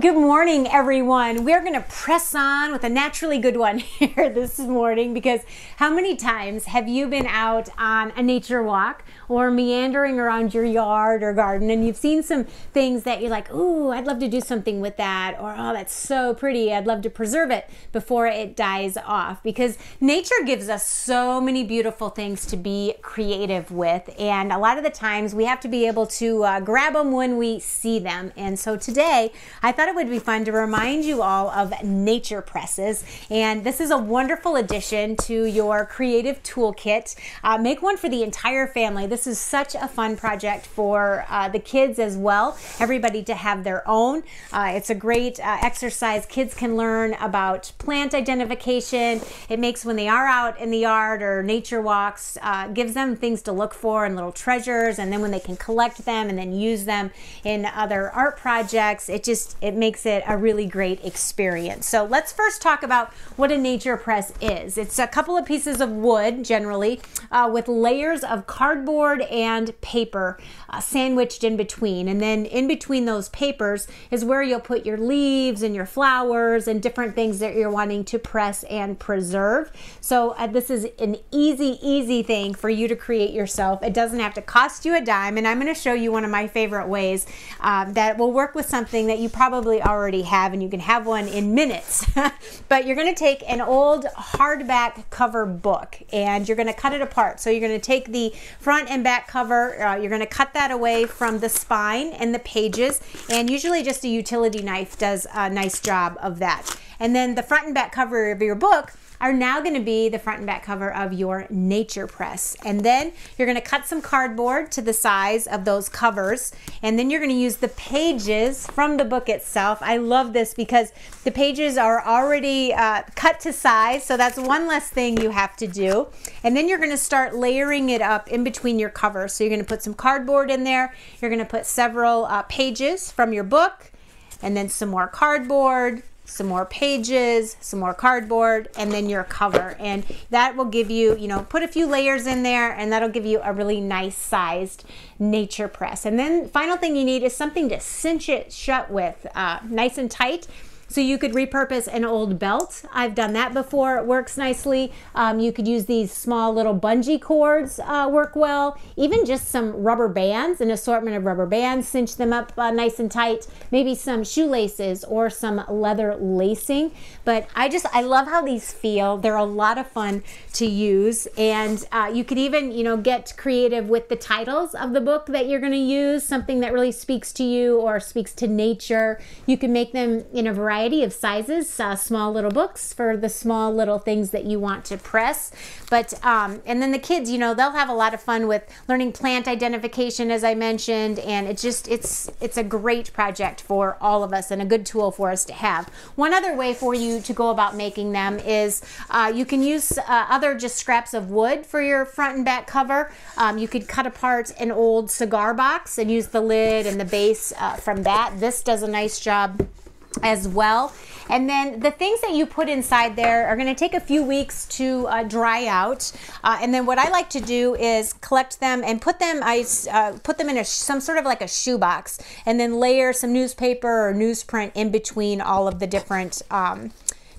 good morning, everyone. We're gonna press on with a naturally good one here this morning because how many times have you been out on a nature walk or meandering around your yard or garden and you've seen some things that you're like, ooh, I'd love to do something with that, or oh, that's so pretty. I'd love to preserve it before it dies off because nature gives us so many beautiful things to be creative with. And a lot of the times we have to be able to uh, grab them when we see them. And so today, I thought thought it would be fun to remind you all of Nature Presses. And this is a wonderful addition to your creative toolkit. Uh, make one for the entire family. This is such a fun project for uh, the kids as well, everybody to have their own. Uh, it's a great uh, exercise. Kids can learn about plant identification. It makes when they are out in the yard or nature walks, uh, gives them things to look for and little treasures. And then when they can collect them and then use them in other art projects, it just, it it makes it a really great experience. So let's first talk about what a nature press is. It's a couple of pieces of wood generally uh, with layers of cardboard and paper uh, sandwiched in between. And then in between those papers is where you'll put your leaves and your flowers and different things that you're wanting to press and preserve. So uh, this is an easy, easy thing for you to create yourself. It doesn't have to cost you a dime. And I'm going to show you one of my favorite ways uh, that will work with something that you probably probably already have, and you can have one in minutes. but you're going to take an old hardback cover book and you're going to cut it apart. So you're going to take the front and back cover, uh, you're going to cut that away from the spine and the pages, and usually just a utility knife does a nice job of that. And then the front and back cover of your book are now going to be the front and back cover of your nature press. And then you're going to cut some cardboard to the size of those covers. And then you're going to use the pages from the book itself. I love this because the pages are already uh, cut to size. So that's one less thing you have to do. And then you're going to start layering it up in between your covers. So you're going to put some cardboard in there. You're going to put several uh, pages from your book and then some more cardboard some more pages, some more cardboard, and then your cover. And that will give you, you know, put a few layers in there and that'll give you a really nice sized nature press. And then final thing you need is something to cinch it shut with uh, nice and tight so you could repurpose an old belt. I've done that before. It works nicely. Um, you could use these small little bungee cords uh, work well. Even just some rubber bands, an assortment of rubber bands, cinch them up uh, nice and tight. Maybe some shoelaces or some leather lacing. But I just, I love how these feel. They're a lot of fun to use. And uh, you could even, you know, get creative with the titles of the book that you're going to use, something that really speaks to you or speaks to nature. You can make them in a variety variety of sizes, uh, small little books for the small little things that you want to press. But, um, and then the kids, you know, they'll have a lot of fun with learning plant identification, as I mentioned, and it's just, it's, it's a great project for all of us and a good tool for us to have. One other way for you to go about making them is uh, you can use uh, other just scraps of wood for your front and back cover. Um, you could cut apart an old cigar box and use the lid and the base uh, from that. This does a nice job as well. And then the things that you put inside there are gonna take a few weeks to uh, dry out. Uh, and then what I like to do is collect them and put them, I uh, put them in a, some sort of like a shoebox and then layer some newspaper or newsprint in between all of the different um,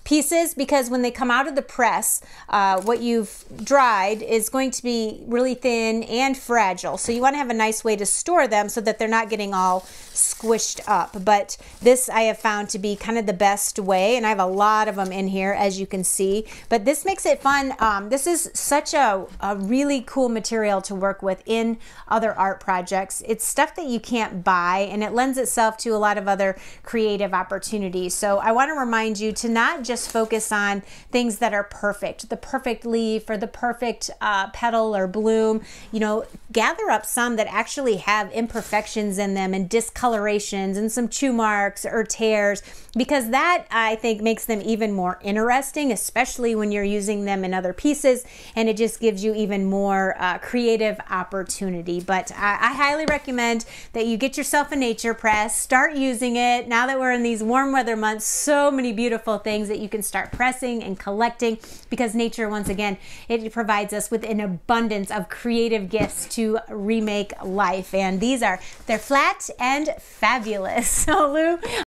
pieces because when they come out of the press, uh, what you've dried is going to be really thin and fragile. So you want to have a nice way to store them so that they're not getting all squished up. But this I have found to be kind of the best way and I have a lot of them in here as you can see. But this makes it fun. Um, this is such a, a really cool material to work with in other art projects. It's stuff that you can't buy and it lends itself to a lot of other creative opportunities. So I want to remind you to not just just focus on things that are perfect the perfect leaf or the perfect uh, petal or bloom. You know, gather up some that actually have imperfections in them and discolorations and some chew marks or tears because that I think makes them even more interesting, especially when you're using them in other pieces and it just gives you even more uh, creative opportunity. But I, I highly recommend that you get yourself a nature press, start using it. Now that we're in these warm weather months, so many beautiful things that you you can start pressing and collecting because nature, once again, it provides us with an abundance of creative gifts to remake life. And these are, they're flat and fabulous. So Lou,